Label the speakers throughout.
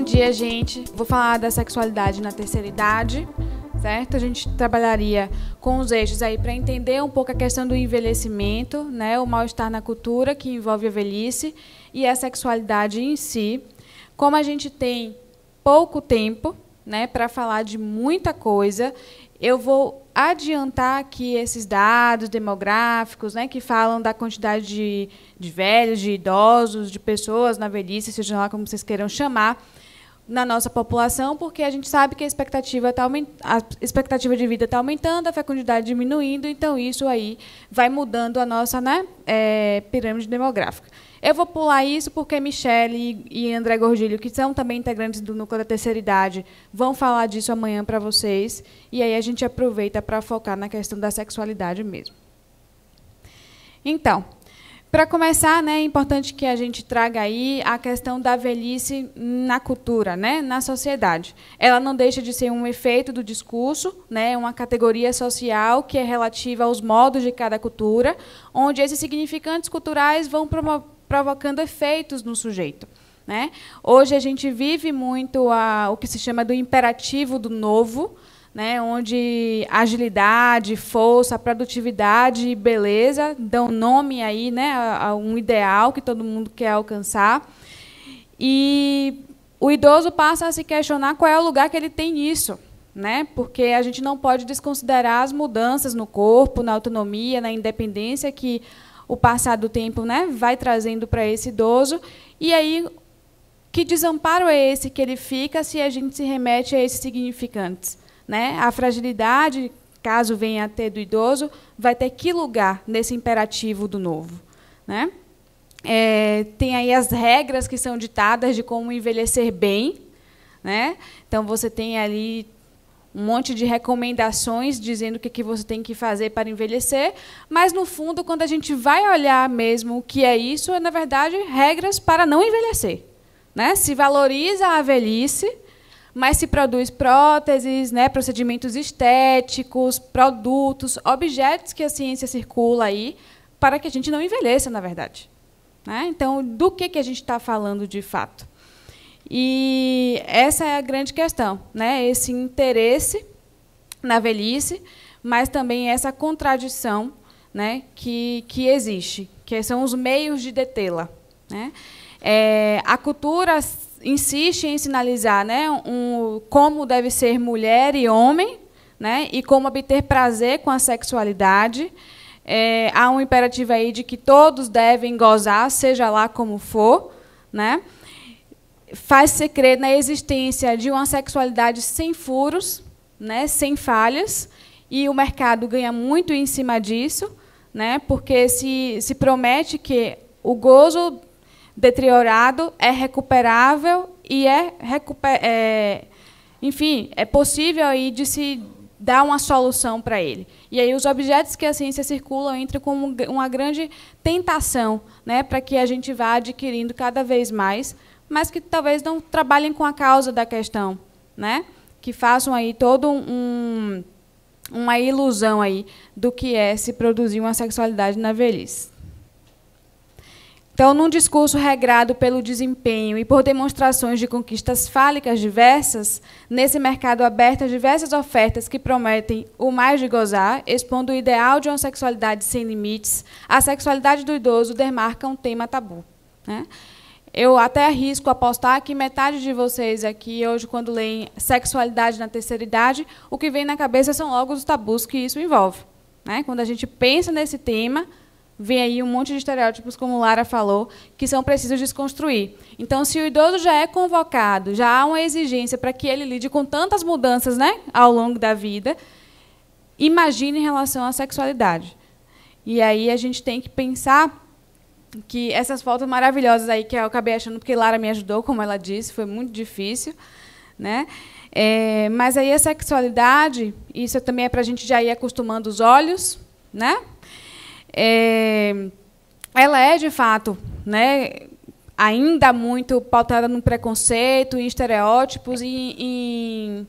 Speaker 1: Bom dia, gente. Vou falar da sexualidade na terceira idade, certo? A gente trabalharia com os eixos aí para entender um pouco a questão do envelhecimento, né? O mal-estar na cultura que envolve a velhice e a sexualidade em si. Como a gente tem pouco tempo, né, para falar de muita coisa, eu vou adiantar aqui esses dados demográficos, né, que falam da quantidade de, de velhos, de idosos, de pessoas na velhice, seja lá como vocês queiram chamar, na nossa população, porque a gente sabe que a expectativa, tá a expectativa de vida está aumentando, a fecundidade diminuindo, então isso aí vai mudando a nossa né, é, pirâmide demográfica. Eu vou pular isso porque Michele e André Gordilho, que são também integrantes do núcleo da terceira idade, vão falar disso amanhã para vocês. E aí a gente aproveita para focar na questão da sexualidade mesmo. Então, para começar, né, é importante que a gente traga aí a questão da velhice na cultura, né, na sociedade. Ela não deixa de ser um efeito do discurso, né, uma categoria social que é relativa aos modos de cada cultura, onde esses significantes culturais vão provocando efeitos no sujeito. Né? Hoje a gente vive muito a, o que se chama do imperativo do novo, né, onde agilidade, força, produtividade e beleza dão nome aí, né, a um ideal que todo mundo quer alcançar. E o idoso passa a se questionar qual é o lugar que ele tem nisso, né? Porque a gente não pode desconsiderar as mudanças no corpo, na autonomia, na independência que o passar do tempo, né, vai trazendo para esse idoso. E aí que desamparo é esse que ele fica se a gente se remete a esses significantes? Né? A fragilidade, caso venha a ter do idoso, vai ter que lugar nesse imperativo do novo. Né? É, tem aí as regras que são ditadas de como envelhecer bem. Né? Então, você tem ali um monte de recomendações dizendo o que, que você tem que fazer para envelhecer, mas, no fundo, quando a gente vai olhar mesmo o que é isso, é, na verdade, regras para não envelhecer. Né? Se valoriza a velhice, mas se produz próteses, né, procedimentos estéticos, produtos, objetos que a ciência circula aí para que a gente não envelheça, na verdade. Né? Então, do que, que a gente está falando de fato? E essa é a grande questão, né? esse interesse na velhice, mas também essa contradição né, que, que existe, que são os meios de detê-la. Né? É, a cultura insiste em sinalizar né, um, como deve ser mulher e homem, né, e como obter prazer com a sexualidade. É, há um imperativo aí de que todos devem gozar, seja lá como for. Né? Faz-se crer na existência de uma sexualidade sem furos, né, sem falhas, e o mercado ganha muito em cima disso, né, porque se, se promete que o gozo deteriorado é recuperável e é, recuper, é enfim, é possível aí de se dar uma solução para ele. E aí os objetos que a ciência circula entram como uma grande tentação, né, para que a gente vá adquirindo cada vez mais, mas que talvez não trabalhem com a causa da questão, né? Que façam aí todo um uma ilusão aí do que é se produzir uma sexualidade na velhice. Então, num discurso regrado pelo desempenho e por demonstrações de conquistas fálicas diversas, nesse mercado aberto a diversas ofertas que prometem o mais de gozar, expondo o ideal de uma sexualidade sem limites, a sexualidade do idoso demarca um tema tabu. Né? Eu até arrisco apostar que metade de vocês aqui, hoje, quando leem sexualidade na terceira idade, o que vem na cabeça são logo os tabus que isso envolve. Né? Quando a gente pensa nesse tema, vem aí um monte de estereótipos, como Lara falou, que são precisos desconstruir. Então, se o idoso já é convocado, já há uma exigência para que ele lide com tantas mudanças né, ao longo da vida, imagine em relação à sexualidade. E aí a gente tem que pensar que essas fotos maravilhosas aí que eu acabei achando porque Lara me ajudou, como ela disse, foi muito difícil, né? É, mas aí a sexualidade, isso também é para a gente já ir acostumando os olhos, né? é, ela é de fato, né, ainda muito pautada no preconceito, em estereótipos e em,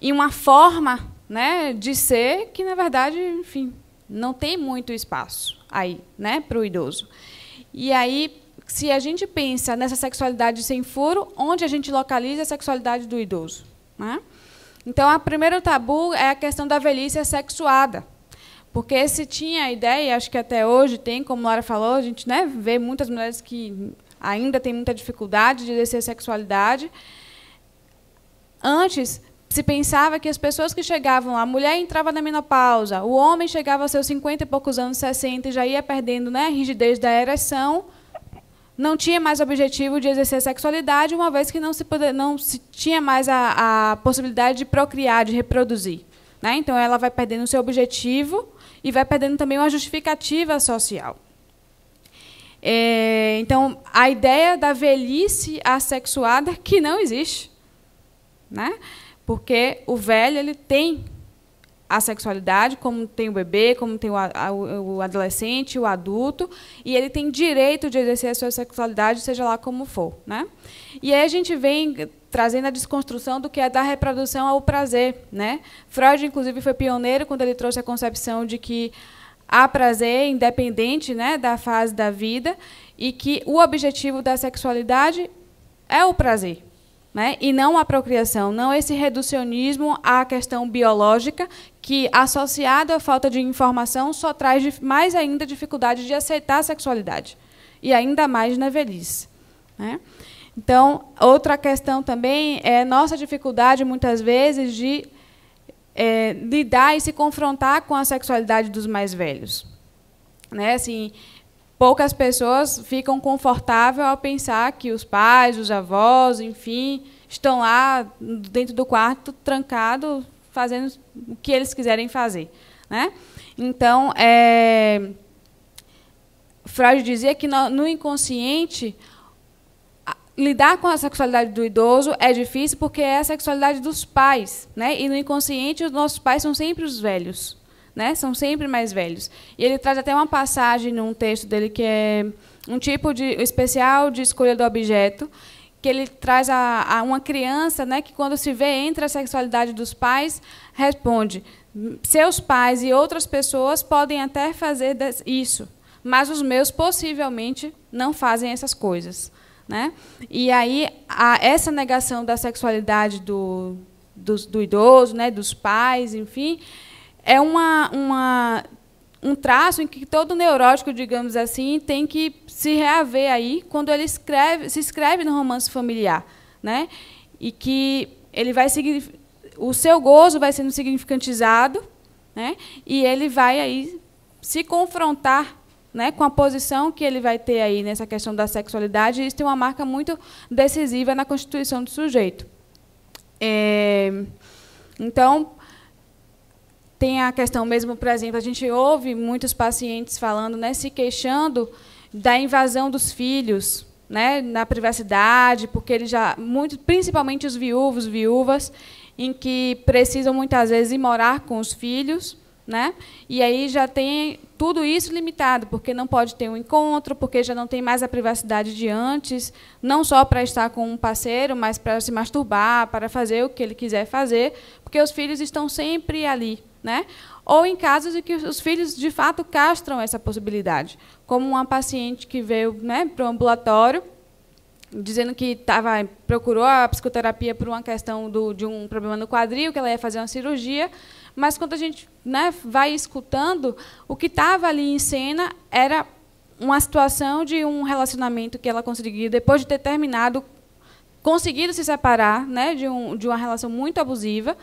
Speaker 1: em uma forma, né, de ser que na verdade, enfim, não tem muito espaço aí, né, para o idoso. E aí se a gente pensa nessa sexualidade sem furo, onde a gente localiza a sexualidade do idoso? Né? Então, o primeiro tabu é a questão da velhice sexuada. Porque se tinha a ideia, acho que até hoje tem, como a Laura falou, a gente né, vê muitas mulheres que ainda têm muita dificuldade de exercer a sexualidade. Antes, se pensava que as pessoas que chegavam lá, a mulher entrava na menopausa, o homem chegava aos seus 50 e poucos anos, 60, e já ia perdendo né, a rigidez da ereção, não tinha mais objetivo de exercer a sexualidade, uma vez que não se, poder, não se tinha mais a, a, possibilidade de procriar, de reproduzir. Né? Então, ela vai perdendo o seu objetivo e vai perdendo também uma justificativa social. É, então, a ideia da velhice assexuada que não existe, né? Porque o velho ele tem a sexualidade, como tem o bebê, como tem o, a, o adolescente, o adulto, e ele tem direito de exercer a sua sexualidade, seja lá como for, né? E aí a gente vem trazendo a desconstrução do que é da reprodução ao prazer. Né? Freud, inclusive, foi pioneiro quando ele trouxe a concepção de que há prazer independente né, da fase da vida e que o objetivo da sexualidade é o prazer. Né? E não a procriação, não esse reducionismo à questão biológica, que, associado à falta de informação, só traz mais ainda dificuldade de aceitar a sexualidade, e ainda mais na velhice. Né? Então, outra questão também é nossa dificuldade, muitas vezes, de é, lidar e se confrontar com a sexualidade dos mais velhos. Né? Assim, poucas pessoas ficam confortáveis ao pensar que os pais, os avós, enfim, estão lá dentro do quarto, trancado, fazendo o que eles quiserem fazer. Né? Então, é... Freud dizia que no inconsciente lidar com a sexualidade do idoso é difícil porque é a sexualidade dos pais, né? E no inconsciente os nossos pais são sempre os velhos, né? São sempre mais velhos. E ele traz até uma passagem num texto dele que é um tipo de especial de escolha do objeto que ele traz a, a, uma criança, né, que quando se vê entre a sexualidade dos pais, responde: seus pais e outras pessoas podem até fazer isso, mas os meus possivelmente não fazem essas coisas. Né? E aí, a, essa negação da sexualidade do, do, do idoso, né, dos pais, enfim, é uma, uma um traço em que todo neurótico, digamos assim, tem que se reaver aí quando ele escreve, se escreve no romance familiar, né? E que ele vai o seu gozo vai sendo significantizado, né? E ele vai aí se confrontar né, com a posição que ele vai ter aí nessa questão da sexualidade, isso tem uma marca muito decisiva na constituição do sujeito. É, então, tem a questão mesmo, por exemplo, a gente ouve muitos pacientes falando, né, se queixando da invasão dos filhos, né, na privacidade, porque eles já muito, principalmente os viúvos, viúvas, em que precisam muitas vezes ir morar com os filhos, né, e aí já tem tudo isso limitado, porque não pode ter um encontro, porque já não tem mais a privacidade de antes, não só para estar com um parceiro, mas para se masturbar, para fazer o que ele quiser fazer, porque os filhos estão sempre ali. Né? Ou em casos em que os filhos, de fato, castram essa possibilidade, como uma paciente que veio né, para o ambulatório dizendo que tava, procurou a psicoterapia por uma questão do, de um problema no quadril, que ela ia fazer uma cirurgia, mas quando a gente né, vai escutando, o que estava ali em cena era uma situação de um relacionamento que ela conseguiu, depois de ter terminado, conseguido se separar né, de, um, de uma relação muito abusiva.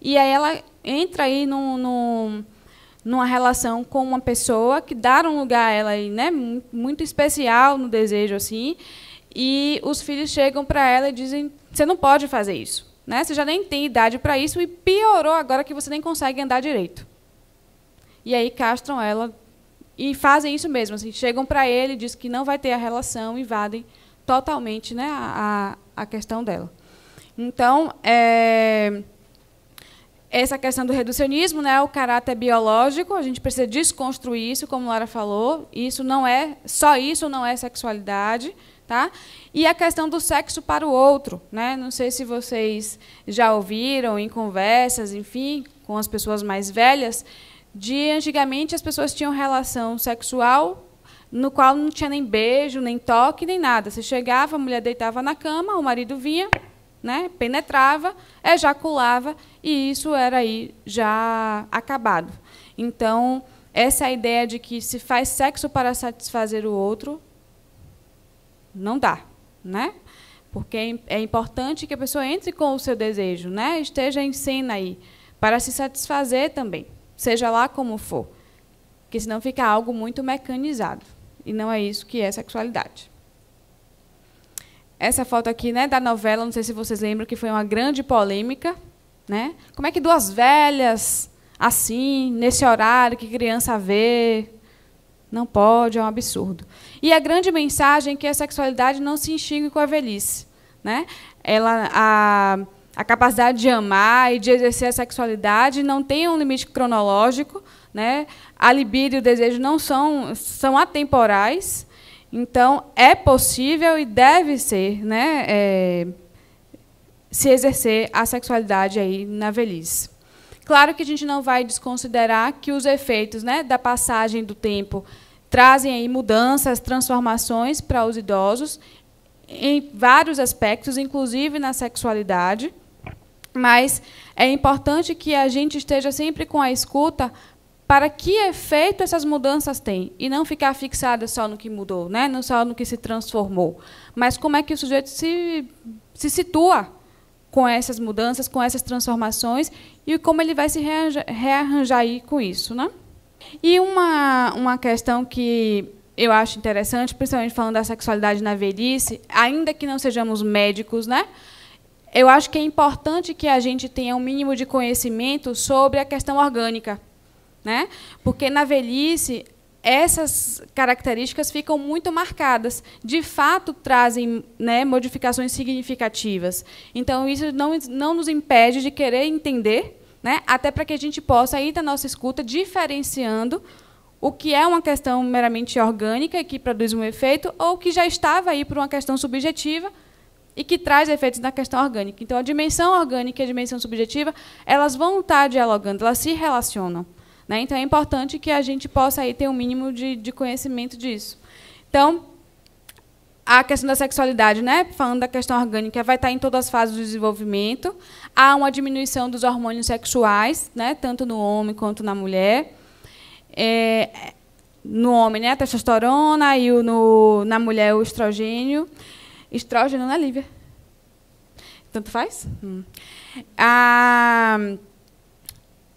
Speaker 1: E aí ela entra aí num, num, numa relação com uma pessoa que dá um lugar a ela aí, né, muito especial no desejo assim. E os filhos chegam para ela e dizem: "Você não pode fazer isso. Né? Você já nem tem idade para isso e piorou agora que você nem consegue andar direito. E aí castram ela e fazem isso mesmo. Assim, chegam para ele, dizem que não vai ter a relação, invadem totalmente né, a, a questão dela. Então, é, essa questão do reducionismo, né, o caráter biológico, a gente precisa desconstruir isso, como Lara falou. Isso não é só isso, não é sexualidade. Tá? E a questão do sexo para o outro. Né? Não sei se vocês já ouviram em conversas, enfim, com as pessoas mais velhas, de antigamente as pessoas tinham relação sexual no qual não tinha nem beijo, nem toque, nem nada. Você chegava, a mulher deitava na cama, o marido vinha, né, penetrava, ejaculava e isso era aí já acabado. Então, essa é ideia de que se faz sexo para satisfazer o outro não dá, né? Porque é, é importante que a pessoa entre com o seu desejo, né? Esteja em cena aí para se satisfazer também, seja lá como for, que senão fica algo muito mecanizado e não é isso que é sexualidade. Essa foto aqui, né, da novela, não sei se vocês lembram que foi uma grande polêmica, né? Como é que duas velhas assim, nesse horário que criança vê, não pode, é um absurdo. E a grande mensagem é que a sexualidade não se extingue com a velhice. Né? Ela, a, a capacidade de amar e de exercer a sexualidade não tem um limite cronológico. Né? A libido e o desejo não são, são atemporais. Então, é possível e deve ser né? É, se exercer a sexualidade aí na velhice. Claro que a gente não vai desconsiderar que os efeitos né, da passagem do tempo trazem aí mudanças, transformações para os idosos em vários aspectos, inclusive na sexualidade. Mas é importante que a gente esteja sempre com a escuta para que efeito essas mudanças têm e não ficar fixada só no que mudou, né? não só no que se transformou, mas como é que o sujeito se, se situa com essas mudanças, com essas transformações e como ele vai se rearranjar, rearranjar aí com isso. Né? E uma, uma questão que eu acho interessante, principalmente falando da sexualidade na velhice, ainda que não sejamos médicos, né? Eu acho que é importante que a gente tenha um mínimo de conhecimento sobre a questão orgânica, né? Porque na velhice essas características ficam muito marcadas, de fato trazem né, modificações significativas. Então isso não, não nos impede de querer entender né? até para que a gente possa ir da nossa escuta diferenciando o que é uma questão meramente orgânica e que produz um efeito, ou que já estava aí por uma questão subjetiva e que traz efeitos na questão orgânica. Então, a dimensão orgânica e a dimensão subjetiva, elas vão estar tá dialogando, elas se relacionam. Né? Então, é importante que a gente possa aí ter um mínimo de, de conhecimento disso. Então, a questão da sexualidade, né? falando da questão orgânica, vai estar tá em todas as fases do desenvolvimento. Há uma diminuição dos hormônios sexuais, né, tanto no homem quanto na mulher. É, no homem, né, a testosterona, e o, no, na mulher, o estrogênio. Estrógeno, na né, Lívia? Tanto faz? Hum. A,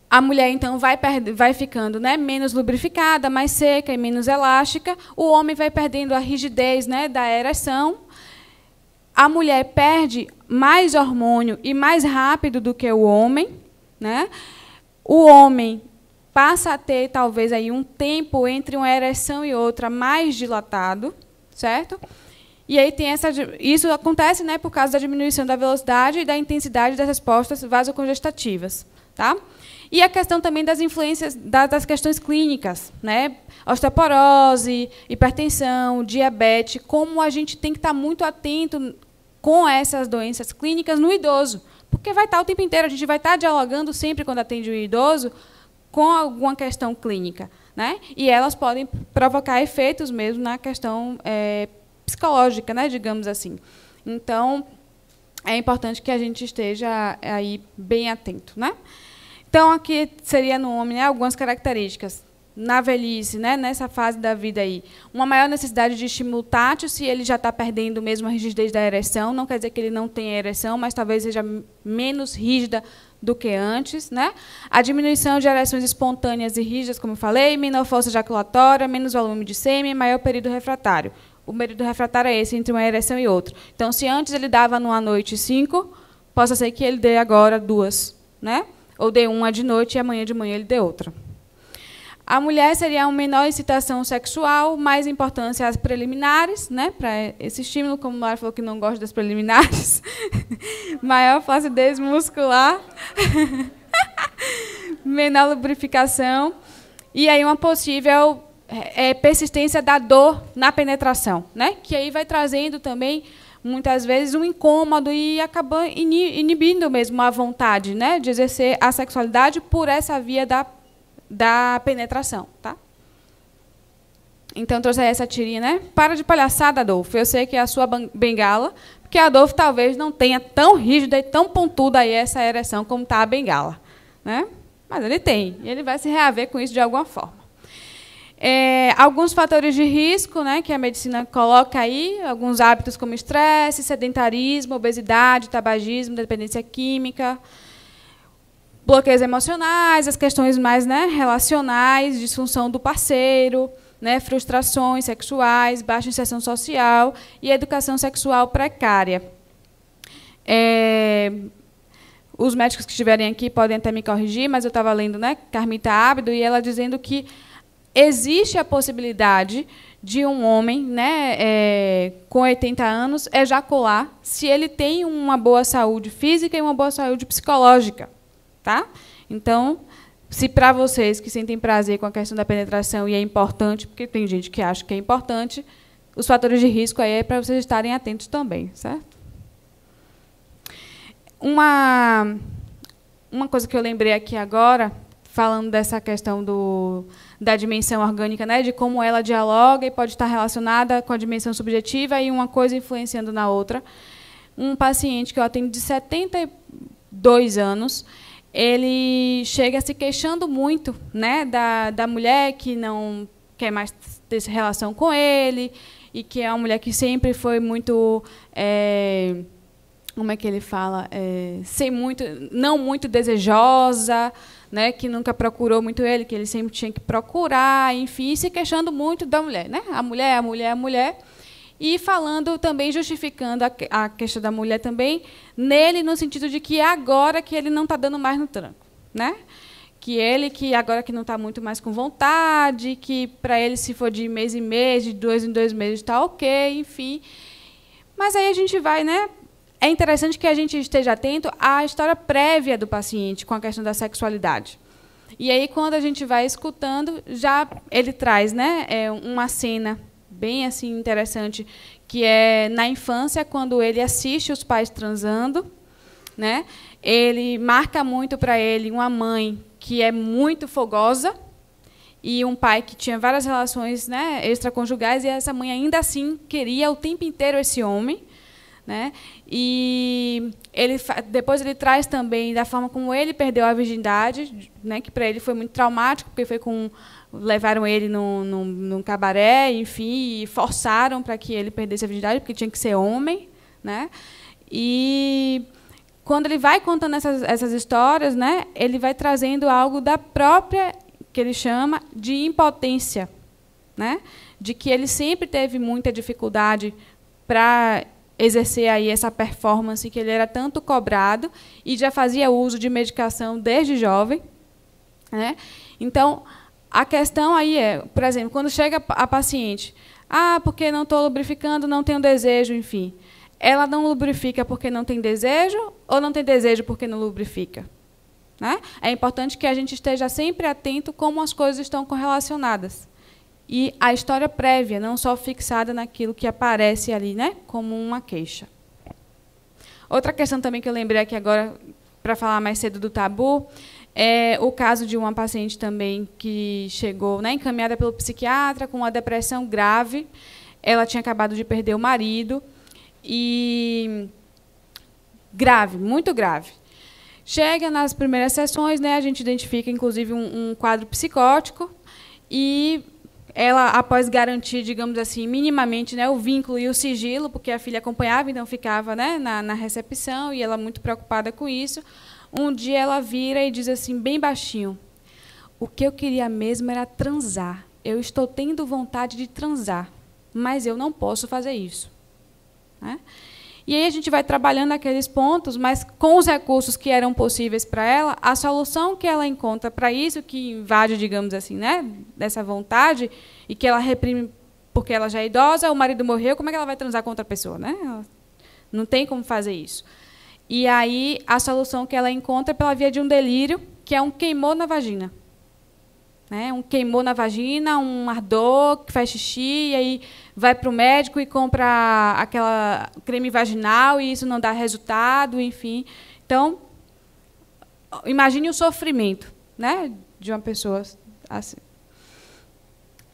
Speaker 1: a mulher, então, vai, vai ficando né, menos lubrificada, mais seca e menos elástica. O homem vai perdendo a rigidez né, da ereção. A mulher perde mais hormônio e mais rápido do que o homem, né? O homem passa a ter talvez aí um tempo entre uma ereção e outra mais dilatado, certo? E aí tem essa isso acontece, né, por causa da diminuição da velocidade e da intensidade das respostas vasocongestativas, tá? E a questão também das influências das questões clínicas, né? Osteoporose, hipertensão, diabetes, como a gente tem que estar muito atento com essas doenças clínicas no idoso. Porque vai estar o tempo inteiro, a gente vai estar dialogando sempre quando atende o idoso com alguma questão clínica. Né? E elas podem provocar efeitos mesmo na questão é, psicológica, né? digamos assim. Então, é importante que a gente esteja aí bem atento. Né? Então, aqui seria no homem né, algumas características na velhice, né, nessa fase da vida aí, uma maior necessidade de estímulo tátil, se ele já está perdendo mesmo a rigidez da ereção, não quer dizer que ele não tenha ereção, mas talvez seja menos rígida do que antes, né? A diminuição de ereções espontâneas e rígidas, como eu falei, menor força ejaculatória, menos volume de sêmen, maior período refratário. O período refratário é esse entre uma ereção e outra. Então, se antes ele dava numa noite cinco, possa ser que ele dê agora duas, né? Ou dê uma de noite e amanhã de manhã ele dê outra. A mulher seria uma menor excitação sexual, mais importância às preliminares, né, para esse estímulo, como o Mário falou que não gosta das preliminares. Maior flacidez muscular. menor lubrificação. E aí uma possível é, persistência da dor na penetração, né? que aí vai trazendo também, muitas vezes, um incômodo e acabando inibindo mesmo a vontade né? de exercer a sexualidade por essa via da da penetração, tá? Então trouxe essa tirinha, né? Para de palhaçada, Adolfo. Eu sei que é a sua bengala, porque Adolfo talvez não tenha tão rígida e tão pontuda aí essa ereção como está a bengala, né? Mas ele tem, e ele vai se reaver com isso de alguma forma. É, alguns fatores de risco né, que a medicina coloca aí, alguns hábitos como estresse, sedentarismo, obesidade, tabagismo, dependência química, bloqueios emocionais, as questões mais né, relacionais, disfunção do parceiro, né, frustrações sexuais, baixa inserção social e educação sexual precária. É, os médicos que estiverem aqui podem até me corrigir, mas eu estava lendo né, Carmita Ábido e ela dizendo que existe a possibilidade de um homem né, é, com 80 anos ejacular se ele tem uma boa saúde física e uma boa saúde psicológica tá? Então, se para vocês que sentem prazer com a questão da penetração e é importante, porque tem gente que acha que é importante, os fatores de risco aí é para vocês estarem atentos também, certo? Uma, uma coisa que eu lembrei aqui agora, falando dessa questão do, da dimensão orgânica, né, de como ela dialoga e pode estar relacionada com a dimensão subjetiva e uma coisa influenciando na outra. Um paciente que eu atendo de 72 anos, ele chega se queixando muito né, da, da mulher que não quer mais ter relação com ele e que é uma mulher que sempre foi muito é, como é que ele fala é, sem muito não muito desejosa né que nunca procurou muito ele que ele sempre tinha que procurar enfim se queixando muito da mulher né a mulher a mulher a mulher e falando também, justificando a, a questão da mulher também, nele no sentido de que é agora que ele não está dando mais no tranco. Né? que ele que agora que não está muito mais com vontade, que para ele se for de mês em mês, de dois em dois meses está ok, enfim. Mas aí a gente vai, né? É interessante que a gente esteja atento à história prévia do paciente com a questão da sexualidade. E aí quando a gente vai escutando, já ele traz, né, é, uma cena bem assim interessante, que é na infância quando ele assiste os pais transando, né? Ele marca muito para ele uma mãe que é muito fogosa e um pai que tinha várias relações, né, extraconjugais e essa mãe ainda assim queria o tempo inteiro esse homem. Né? E ele, depois ele traz também da forma como ele perdeu a virgindade, né, que para ele foi muito traumático, porque foi com levaram ele num, num, num cabaré, enfim, e forçaram para que ele perdesse a virgindade, porque tinha que ser homem. Né? E quando ele vai contando essas, essas histórias, né, ele vai trazendo algo da própria, que ele chama, de impotência. Né? De que ele sempre teve muita dificuldade para exercer aí essa performance que ele era tanto cobrado e já fazia uso de medicação desde jovem, né? Então, a questão aí é, por exemplo, quando chega a paciente, ah, porque não estou lubrificando, não tenho desejo, enfim. Ela não lubrifica porque não tem desejo ou não tem desejo porque não lubrifica? Né? É importante que a gente esteja sempre atento como as coisas estão correlacionadas e a história prévia, não só fixada naquilo que aparece ali, né, como uma queixa. Outra questão também que eu lembrei aqui agora para falar mais cedo do tabu é o caso de uma paciente também que chegou, né, encaminhada pelo psiquiatra com uma depressão grave. Ela tinha acabado de perder o marido e grave, muito grave. Chega nas primeiras sessões, né, a gente identifica inclusive um, um quadro psicótico e ela, após garantir, digamos assim, minimamente né, o vínculo e o sigilo, porque a filha acompanhava, então ficava né, na, na recepção e ela muito preocupada com isso, um dia ela vira e diz assim, bem baixinho: O que eu queria mesmo era transar. Eu estou tendo vontade de transar, mas eu não posso fazer isso. Né? E aí a gente vai trabalhando aqueles pontos, mas com os recursos que eram possíveis para ela, a solução que ela encontra para isso, que invade, digamos assim, né, dessa vontade, e que ela reprime porque ela já é idosa, o marido morreu, como é que ela vai transar com outra pessoa? Né? Ela não tem como fazer isso. E aí a solução que ela encontra é pela via de um delírio, que é um queimou na vagina. Né? Um queimou na vagina, um ardor que faz xixi, e aí vai para o médico e compra aquela creme vaginal e isso não dá resultado, enfim. Então, imagine o sofrimento né? de uma pessoa assim.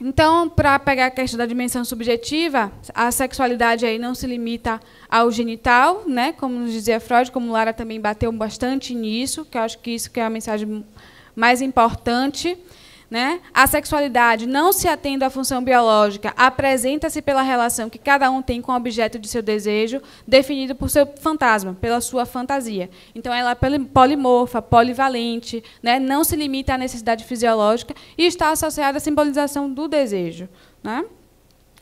Speaker 1: Então, para pegar a questão da dimensão subjetiva, a sexualidade aí não se limita ao genital, né? como nos dizia Freud, como Lara também bateu bastante nisso, que eu acho que isso que é a mensagem mais importante. Né? A sexualidade, não se atendo à função biológica, apresenta-se pela relação que cada um tem com o objeto de seu desejo, definido por seu fantasma, pela sua fantasia. Então, ela é polimorfa, polivalente, né? não se limita à necessidade fisiológica e está associada à simbolização do desejo. Né?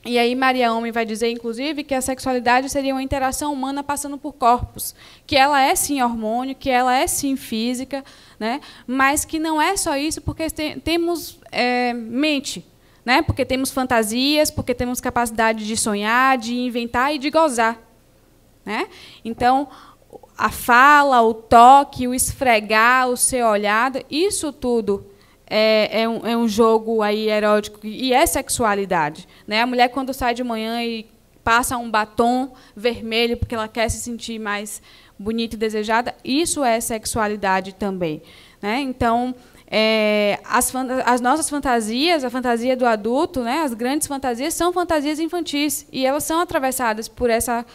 Speaker 1: E aí Maria Homem vai dizer, inclusive, que a sexualidade seria uma interação humana passando por corpos, que ela é sim hormônio, que ela é sim física, né? mas que não é só isso porque temos é, mente, né? porque temos fantasias, porque temos capacidade de sonhar, de inventar e de gozar. Né? Então, a fala, o toque, o esfregar, o ser olhado, isso tudo é, é, um, é um jogo aí erótico e é sexualidade. Né? A mulher, quando sai de manhã e passa um batom vermelho porque ela quer se sentir mais bonita e desejada, isso é sexualidade também. Né? Então, é, as, as, nossas fantasias, a fantasia do adulto, né, as grandes fantasias, são fantasias infantis. E elas são atravessadas por essa,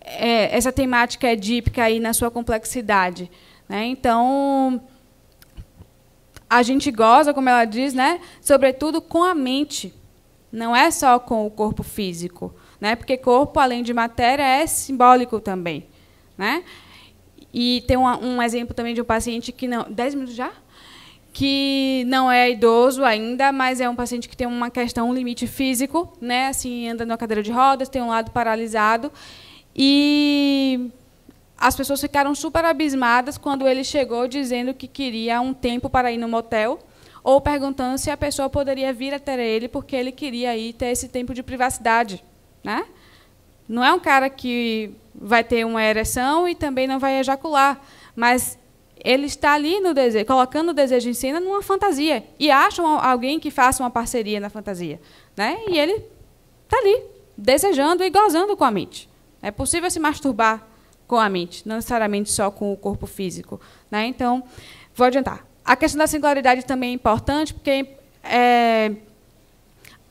Speaker 1: é, essa temática edípica aí na sua complexidade. Né? Então, a gente goza, como ela diz, né? sobretudo com a mente, não é só com o corpo físico, né? porque corpo, além de matéria, é simbólico também. Né? E tem um, um exemplo também de um paciente que não. Dez minutos já? que não é idoso ainda, mas é um paciente que tem uma questão, um limite físico, né? Assim, anda numa cadeira de rodas, tem um lado paralisado. E as pessoas ficaram super abismadas quando ele chegou dizendo que queria um tempo para ir no motel ou perguntando se a pessoa poderia vir até ele porque ele queria ir ter esse tempo de privacidade, né? Não é um cara que vai ter uma ereção e também não vai ejacular, mas ele está ali no desejo, colocando o desejo em cena numa fantasia e acham alguém que faça uma parceria na fantasia, né? E ele está ali desejando e gozando com a mente. É possível se masturbar com a mente, não necessariamente só com o corpo físico. Né? Então, vou adiantar. A questão da singularidade também é importante, porque é,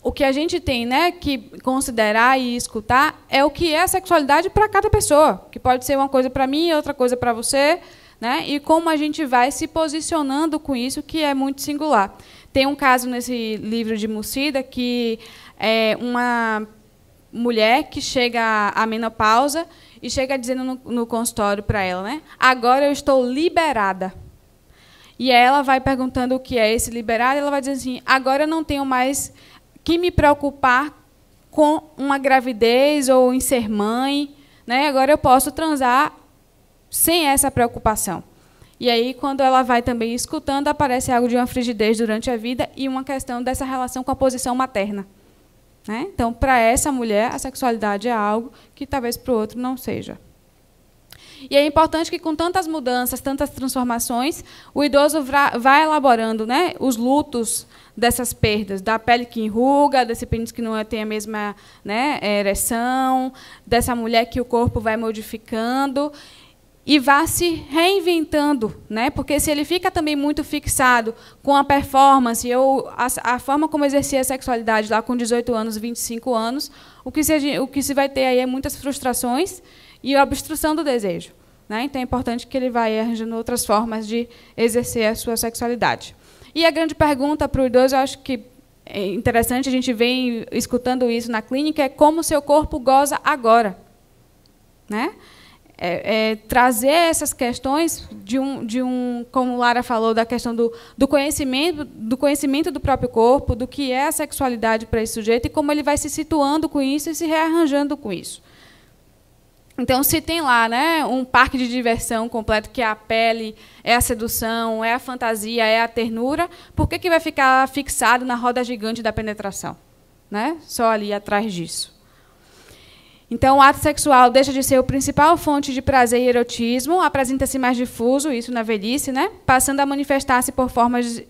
Speaker 1: o que a gente tem né, que considerar e escutar é o que é a sexualidade para cada pessoa, que pode ser uma coisa para mim, e outra coisa para você, né, e como a gente vai se posicionando com isso, que é muito singular. Tem um caso nesse livro de Mucida que é uma mulher que chega à menopausa e chega dizendo no, no consultório para ela, né? Agora eu estou liberada. E ela vai perguntando o que é esse liberado, e ela vai dizer assim: agora eu não tenho mais que me preocupar com uma gravidez ou em ser mãe, né? Agora eu posso transar sem essa preocupação. E aí, quando ela vai também escutando, aparece algo de uma frigidez durante a vida e uma questão dessa relação com a posição materna. Né? Então, para essa mulher, a sexualidade é algo que talvez para o outro não seja. E é importante que, com tantas mudanças, tantas transformações, o idoso vá elaborando né, os lutos dessas perdas, da pele que enruga, desse pênis que não é, tem a mesma né, ereção, dessa mulher que o corpo vai modificando e vá se reinventando, né? Porque se ele fica também muito fixado com a performance, ou a, a forma como exercia a sexualidade lá com 18 anos, 25 anos, o que se, o que se vai ter aí é muitas frustrações e obstrução do desejo, né? Então é importante que ele vá arranjando outras formas de exercer a sua sexualidade. E a grande pergunta para o idoso, eu acho que é interessante a gente vem escutando isso na clínica, é como seu corpo goza agora, né? é, é, trazer essas questões de um, de um, como Lara falou, da questão do, do conhecimento, do conhecimento do próprio corpo, do que é a sexualidade para esse sujeito e como ele vai se situando com isso e se rearranjando com isso. Então, se tem lá né, um parque de diversão completo, que é a pele, é a sedução, é a fantasia, é a ternura, por que, que vai ficar fixado na roda gigante da penetração? Né? Só ali atrás disso. Então, o ato sexual deixa de ser o principal fonte de prazer e erotismo, apresenta-se mais difuso, isso na velhice, né? passando a manifestar-se por formas de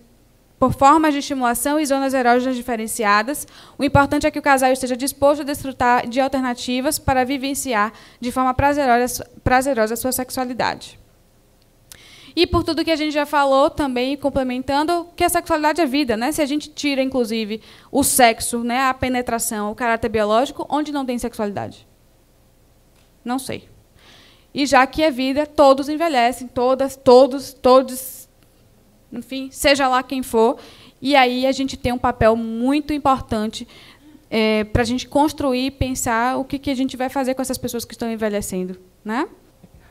Speaker 1: por formas de estimulação e zonas erógenas diferenciadas. O importante é que o casal esteja disposto a desfrutar de alternativas para vivenciar de forma prazerosa, prazerosa a sua sexualidade. E por tudo que a gente já falou também, complementando, que a sexualidade é vida, né? Se a gente tira, inclusive, o sexo, né, a penetração, o caráter biológico, onde não tem sexualidade? Não sei. E já que é vida, todos envelhecem, todas, todos, todos, enfim, seja lá quem for. E aí a gente tem um papel muito importante é, para a gente construir e pensar o que, que a gente vai fazer com essas pessoas que estão envelhecendo. Né?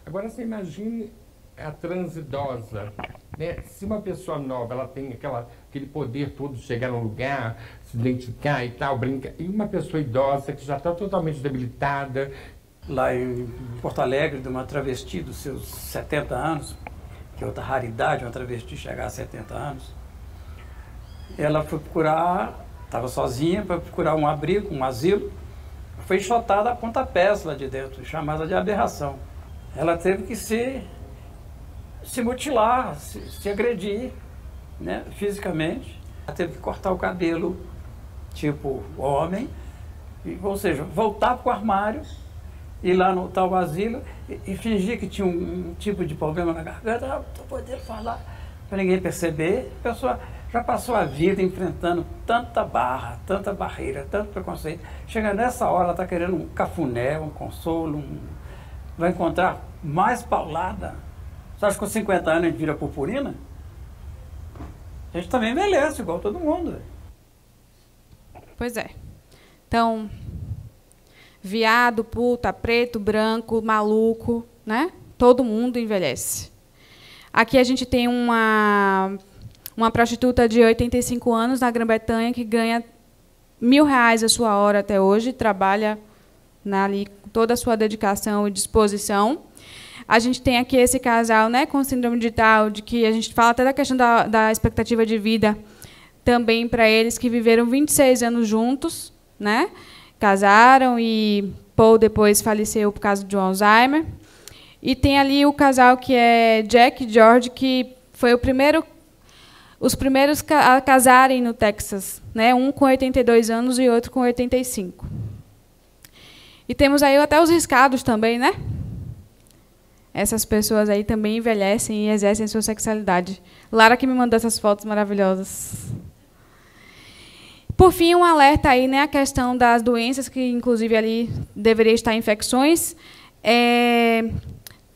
Speaker 1: Agora você imagine a transidosa. Né? Se uma pessoa nova ela tem aquela, aquele poder todo de chegar num lugar, se identificar e tal, brinca, e uma pessoa idosa que já está totalmente debilitada, lá em Porto Alegre, de uma travesti dos seus 70 anos, que é outra raridade, uma travesti chegar a 70 anos. Ela foi procurar, estava sozinha, foi procurar um abrigo, um asilo, foi enxotada a pontapés lá de dentro, chamada de aberração. Ela teve que se, se mutilar, se, se agredir né, fisicamente. Ela teve que cortar o cabelo, tipo homem, e, ou seja, voltar para o armário ir lá no tal asilo e, e fingir que tinha um, um, tipo de problema na garganta, para ah, estou podendo falar, para ninguém perceber. A pessoa já passou a vida enfrentando tanta barra, tanta barreira, tanto preconceito. Chega nessa hora, ela está querendo um cafuné, um consolo, um... vai encontrar mais paulada. Você acha que com 50 anos a gente vira purpurina? A gente também envelhece, igual todo mundo. Pois é. Então, viado, puta, preto, branco, maluco, né? Todo mundo envelhece. Aqui a gente tem uma, uma prostituta de 85 anos na Grã-Bretanha que ganha mil reais a sua hora até hoje, trabalha na, ali com toda a sua dedicação e disposição. A gente tem aqui esse casal né, com síndrome digital, de que a gente fala até da questão da, da expectativa de vida também para eles que viveram 26 anos juntos, né? casaram e Paul depois faleceu por causa de um Alzheimer. E tem ali o casal que é Jack e George, que foi o primeiro os primeiros a casarem no Texas, né? Um com 82 anos e outro com 85. E temos aí até os riscados também, né? Essas pessoas aí também envelhecem e exercem sua sexualidade. Lara que me mandou essas fotos maravilhosas. Por fim, um alerta aí, né, a questão das doenças, que inclusive ali deveria estar infecções. É,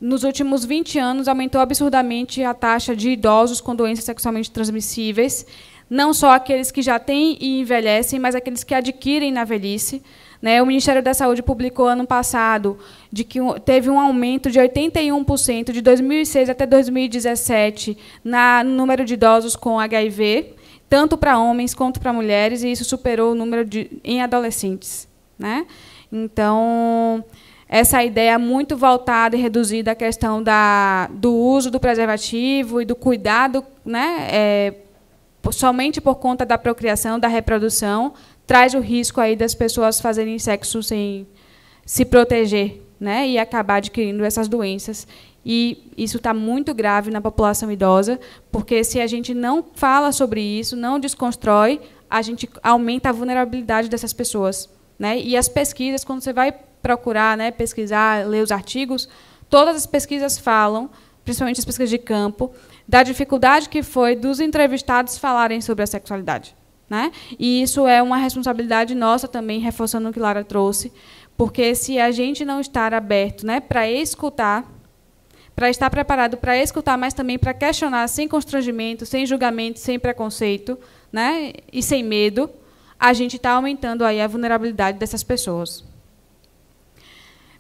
Speaker 1: nos últimos 20 anos, aumentou absurdamente a taxa de idosos com doenças sexualmente transmissíveis, não só aqueles que já têm e envelhecem, mas aqueles que adquirem na velhice. Né. O Ministério da Saúde publicou ano passado de que teve um aumento de 81% de 2006 até 2017 na, no número de idosos com HIV tanto para homens quanto para mulheres, e isso superou o número de, em adolescentes. Né? Então, essa ideia muito voltada e reduzida à questão da, do uso do preservativo e do cuidado né, é, somente por conta da procriação, da reprodução, traz o risco aí das pessoas fazerem sexo sem se proteger né, e acabar adquirindo essas doenças e isso está muito grave na população idosa, porque se a gente não fala sobre isso, não desconstrói, a gente aumenta a vulnerabilidade dessas pessoas. Né? E as pesquisas, quando você vai procurar, né, pesquisar, ler os artigos, todas as pesquisas falam, principalmente as pesquisas de campo, da dificuldade que foi dos entrevistados falarem sobre a sexualidade. Né? E isso é uma responsabilidade nossa também, reforçando o que Lara trouxe, porque se a gente não estar aberto né, para escutar para estar preparado para escutar, mas também para questionar sem constrangimento, sem julgamento, sem preconceito né? e sem medo, a gente está aumentando aí a vulnerabilidade dessas pessoas.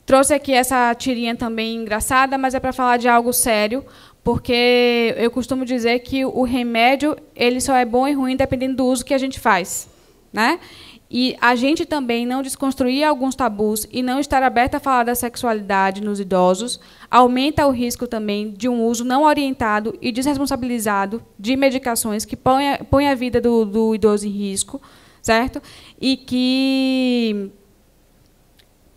Speaker 1: Trouxe aqui essa tirinha também engraçada, mas é para falar de algo sério, porque eu costumo dizer que o remédio ele só é bom e ruim dependendo do uso que a gente faz, né? E a gente também não desconstruir alguns tabus e não estar aberta a falar da sexualidade nos idosos aumenta o risco também de um uso não orientado e desresponsabilizado de medicações que põe, põe a vida do, do idoso em risco, certo? E que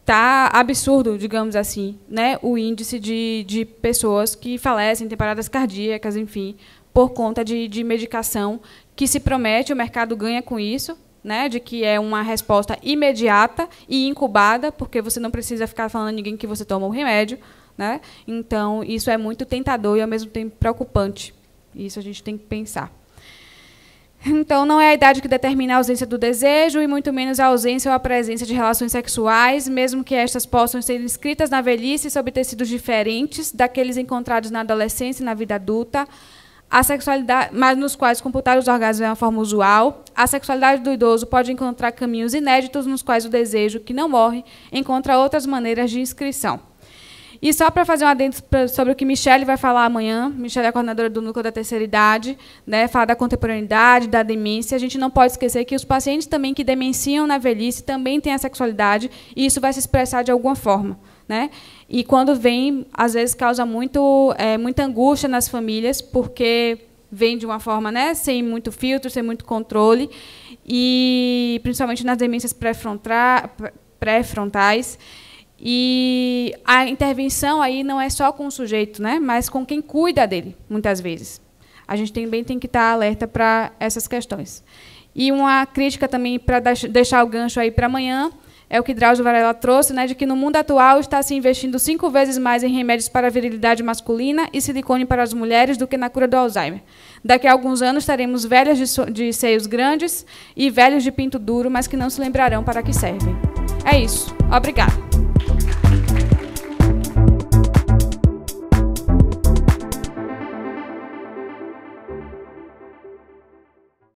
Speaker 1: tá absurdo, digamos assim, né? O índice de, de pessoas que falecem, tem paradas cardíacas, enfim, por conta de, de medicação que se promete, o mercado ganha com isso, né, de que é uma resposta imediata e incubada, porque você não precisa ficar falando a ninguém que você toma o remédio. Né? Então, isso é muito tentador e, ao mesmo tempo, preocupante. Isso a gente tem que pensar. Então, não é a idade que determina a ausência do desejo, e muito menos a ausência ou a presença de relações sexuais, mesmo que estas possam ser inscritas na velhice sob tecidos diferentes daqueles encontrados na adolescência e na vida adulta a sexualidade, mas nos quais computar os orgasmos é uma forma usual. A sexualidade do idoso pode encontrar caminhos inéditos nos quais o desejo, que não morre, encontra outras maneiras de inscrição. E só para fazer um adendo sobre o que Michelle vai falar amanhã, Michelle é coordenadora do Núcleo da Terceira Idade, né, fala da contemporaneidade, da demência. A gente não pode esquecer que os pacientes também que demenciam na velhice também têm a sexualidade, e isso vai se expressar de alguma forma. Né? E quando vem, às vezes causa muito, é, muita angústia nas famílias, porque vem de uma forma né, sem muito filtro, sem muito controle, e principalmente nas demências pré-frontais. pré frontais e a intervenção aí não é só com o sujeito, né, mas com quem cuida dele, muitas vezes. A gente também tem que estar alerta para essas questões. E uma crítica também para deixar o gancho aí para amanhã é o que Drauzio Varela trouxe, né, de que no mundo atual está se investindo cinco vezes mais em remédios para a virilidade masculina e silicone para as mulheres do que na cura do Alzheimer. Daqui a alguns anos estaremos velhas de, so de seios grandes e velhos de pinto duro, mas que não se lembrarão para que servem. É isso. Obrigada.